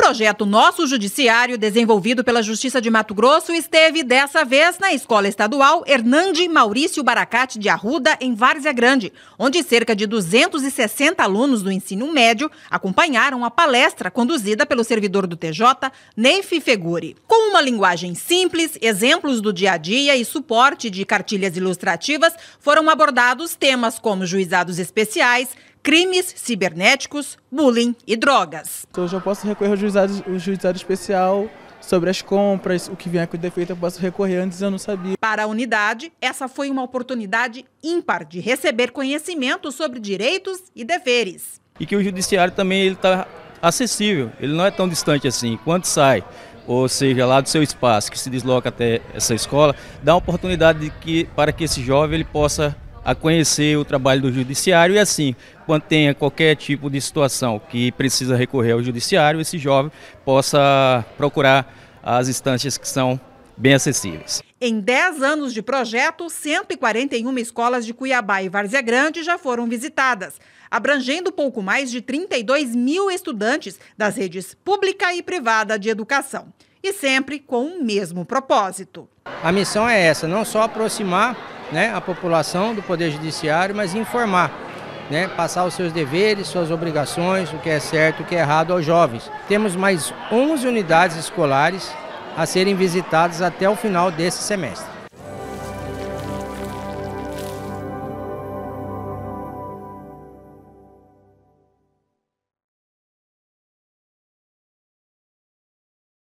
projeto Nosso Judiciário, desenvolvido pela Justiça de Mato Grosso, esteve dessa vez na Escola Estadual Hernande Maurício Baracate de Arruda, em Várzea Grande, onde cerca de 260 alunos do ensino médio acompanharam a palestra conduzida pelo servidor do TJ, Neif Feguri. Com uma linguagem simples, exemplos do dia a dia e suporte de cartilhas ilustrativas, foram abordados temas como juizados especiais, crimes cibernéticos, bullying e drogas. Então, hoje eu posso recorrer ao juizado, ao juizado especial sobre as compras, o que vier com defeito eu posso recorrer, antes eu não sabia. Para a unidade, essa foi uma oportunidade ímpar de receber conhecimento sobre direitos e deveres. E que o judiciário também está acessível, ele não é tão distante assim. Quando sai, ou seja, lá do seu espaço, que se desloca até essa escola, dá uma oportunidade que, para que esse jovem ele possa a conhecer o trabalho do judiciário e assim, quando tenha qualquer tipo de situação que precisa recorrer ao judiciário, esse jovem possa procurar as instâncias que são bem acessíveis. Em 10 anos de projeto, 141 escolas de Cuiabá e Várzea Grande já foram visitadas, abrangendo pouco mais de 32 mil estudantes das redes pública e privada de educação. E sempre com o mesmo propósito. A missão é essa, não só aproximar né, a população do Poder Judiciário, mas informar, né, passar os seus deveres, suas obrigações, o que é certo, o que é errado aos jovens. Temos mais 11 unidades escolares a serem visitadas até o final desse semestre.